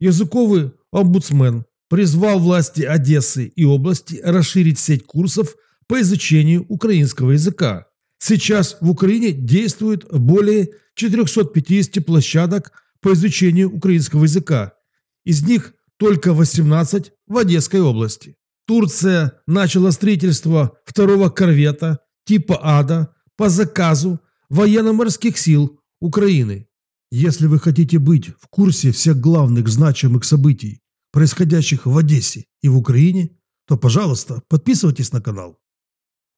Языковый омбудсмен призвал власти Одессы и области расширить сеть курсов по изучению украинского языка. Сейчас в Украине действует более 450 площадок по изучению украинского языка. Из них только 18 в Одесской области. Турция начала строительство второго корвета типа «Ада» по заказу военно-морских сил Украины. Если вы хотите быть в курсе всех главных значимых событий, происходящих в Одессе и в Украине, то, пожалуйста, подписывайтесь на канал.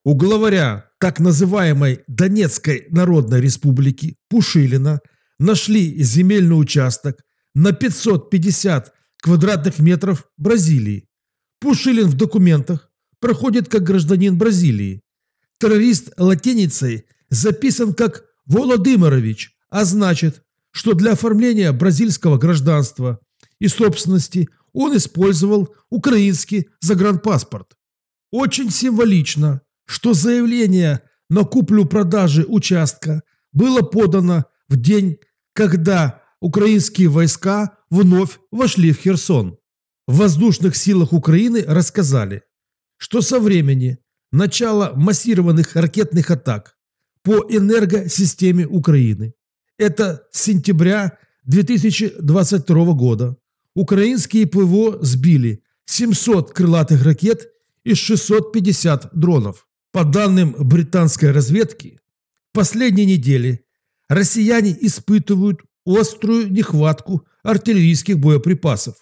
У главаря так называемой Донецкой Народной Республики Пушилина нашли земельный участок на 550 квадратных метров Бразилии. Пушилин в документах проходит как гражданин Бразилии. Террорист латиницей записан как Володимирович, а значит, что для оформления бразильского гражданства и собственности он использовал украинский загранпаспорт. Очень символично, что заявление на куплю-продажи участка было подано в день, когда украинские войска вновь вошли в Херсон. В воздушных силах Украины рассказали, что со времени начала массированных ракетных атак по энергосистеме Украины это с сентября 2022 года. Украинские ПВО сбили 700 крылатых ракет и 650 дронов. По данным британской разведки, в последние недели россияне испытывают острую нехватку артиллерийских боеприпасов.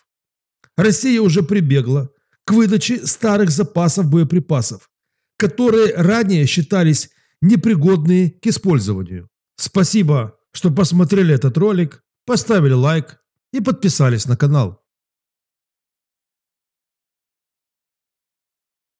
Россия уже прибегла к выдаче старых запасов боеприпасов, которые ранее считались непригодные к использованию. Спасибо что посмотрели этот ролик, поставили лайк и подписались на канал.